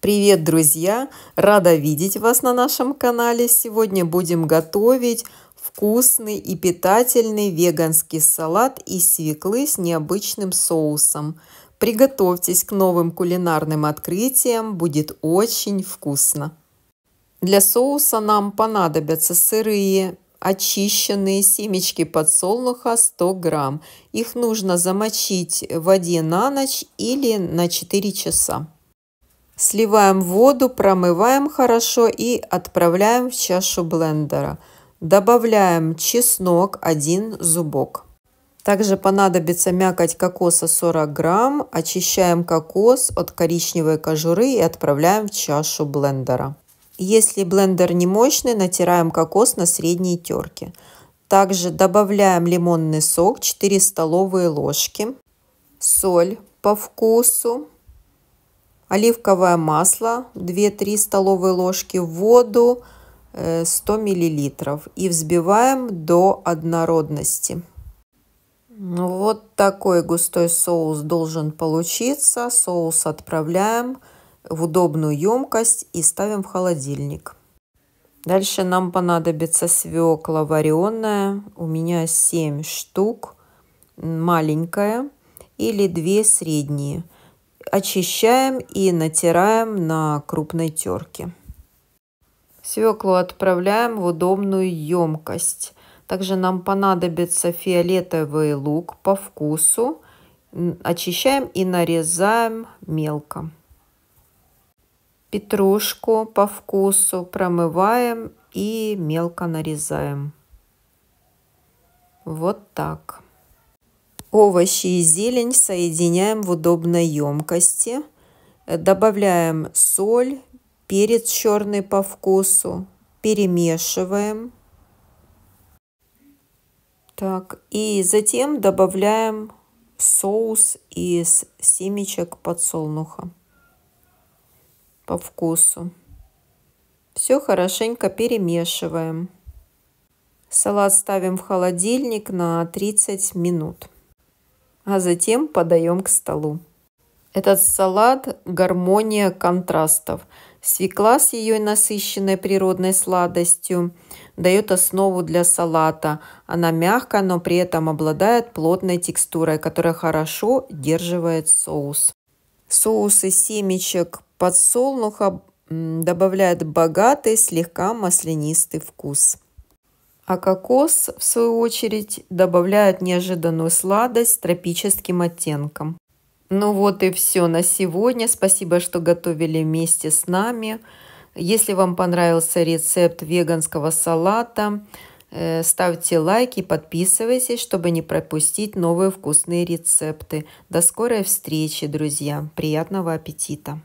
Привет, друзья! Рада видеть вас на нашем канале. Сегодня будем готовить вкусный и питательный веганский салат из свеклы с необычным соусом. Приготовьтесь к новым кулинарным открытиям, будет очень вкусно. Для соуса нам понадобятся сырые очищенные семечки подсолнуха 100 грамм. Их нужно замочить в воде на ночь или на 4 часа. Сливаем воду, промываем хорошо и отправляем в чашу блендера. Добавляем чеснок 1 зубок. Также понадобится мякоть кокоса 40 грамм. Очищаем кокос от коричневой кожуры и отправляем в чашу блендера. Если блендер не мощный, натираем кокос на средней терке. Также добавляем лимонный сок 4 столовые ложки, соль по вкусу, оливковое масло 2-3 столовые ложки, воду 100 э, миллилитров и взбиваем до однородности. Ну, вот такой густой соус должен получиться. Соус отправляем в удобную емкость и ставим в холодильник. Дальше нам понадобится свекла вареная. У меня 7 штук, маленькая или 2 средние очищаем и натираем на крупной терке. Свеклу отправляем в удобную емкость. Также нам понадобится фиолетовый лук по вкусу. Очищаем и нарезаем мелко. Петрушку по вкусу промываем и мелко нарезаем. Вот так. Овощи и зелень соединяем в удобной емкости. Э, добавляем соль, перец черный по вкусу. Перемешиваем. Так, и затем добавляем соус из семечек подсолнуха по вкусу. Все хорошенько перемешиваем. Салат ставим в холодильник на 30 минут а затем подаем к столу. Этот салат – гармония контрастов. Свекла с ее насыщенной природной сладостью дает основу для салата. Она мягкая, но при этом обладает плотной текстурой, которая хорошо держивает соус. Соусы семечек подсолнуха добавляют богатый, слегка маслянистый вкус а кокос, в свою очередь, добавляет неожиданную сладость тропическим оттенком. Ну вот и все на сегодня. Спасибо, что готовили вместе с нами. Если вам понравился рецепт веганского салата, э, ставьте лайки, подписывайтесь, чтобы не пропустить новые вкусные рецепты. До скорой встречи, друзья. Приятного аппетита!